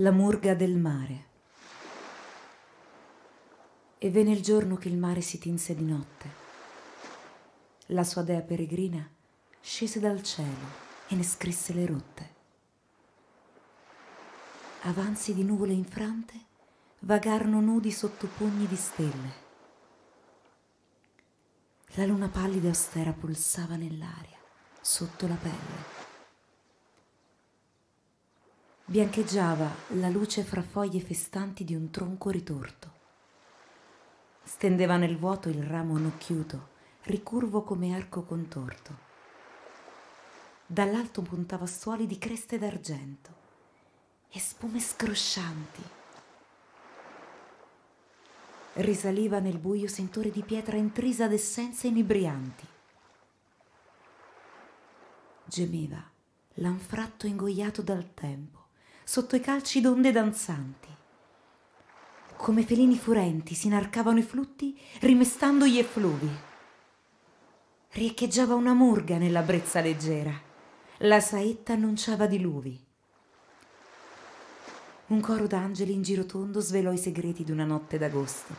la murga del mare. E venne il giorno che il mare si tinse di notte. La sua dea peregrina scese dal cielo e ne scrisse le rotte. Avanzi di nuvole infrante vagarono nudi sotto pugni di stelle. La luna pallida e austera pulsava nell'aria, sotto la pelle biancheggiava la luce fra foglie festanti di un tronco ritorto. Stendeva nel vuoto il ramo nocchiuto, ricurvo come arco contorto. Dall'alto puntava suoli di creste d'argento e spume scroscianti. Risaliva nel buio sentore di pietra intrisa d'essenze inebrianti. Gemeva, lanfratto ingoiato dal tempo sotto i calci d'onde danzanti. Come felini furenti si inarcavano i flutti, rimestando gli effluvi. Riecheggiava una murga nella brezza leggera. La saetta annunciava diluvi. Un coro d'angeli in giro tondo svelò i segreti di una notte d'agosto.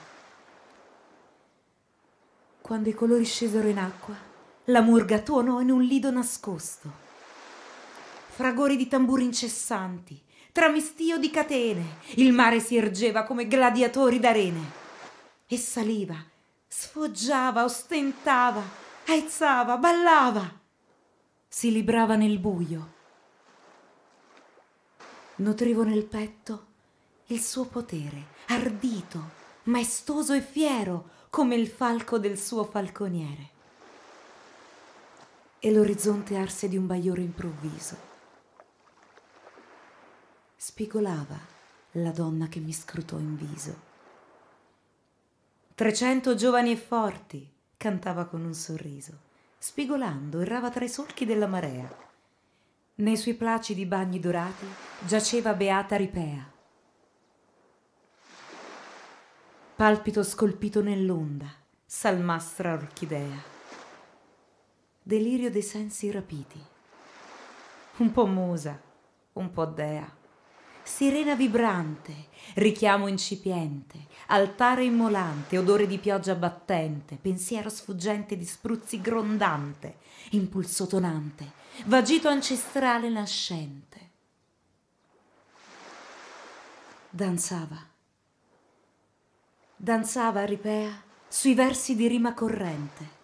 Quando i colori scesero in acqua, la murga tuonò in un lido nascosto. Fragori di tamburi incessanti, tramestio di catene, il mare si ergeva come gladiatori d'arene. E saliva, sfoggiava, ostentava, aizzava, ballava. Si librava nel buio. Nutrivo nel petto il suo potere, ardito, maestoso e fiero, come il falco del suo falconiere. E l'orizzonte arse di un bagliore improvviso spigolava la donna che mi scrutò in viso. Trecento giovani e forti, cantava con un sorriso, spigolando errava tra i solchi della marea. Nei suoi placidi bagni dorati giaceva beata Ripea. Palpito scolpito nell'onda, salmastra orchidea. Delirio dei sensi rapiti. Un po' musa, un po' dea sirena vibrante, richiamo incipiente, altare immolante, odore di pioggia battente, pensiero sfuggente di spruzzi grondante, impulso tonante, vagito ancestrale nascente. Danzava. Danzava ripea sui versi di rima corrente.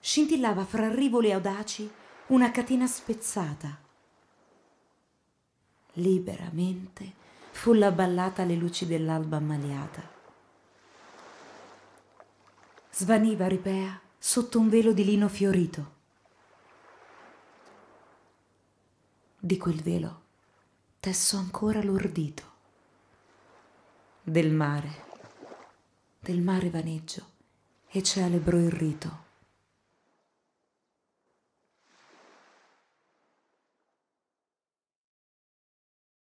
Scintillava fra rivoli audaci una catena spezzata liberamente, fu la ballata alle luci dell'alba ammaliata. Svaniva ripea sotto un velo di lino fiorito. Di quel velo tesso ancora l'ordito. Del mare, del mare vaneggio e celebro il rito.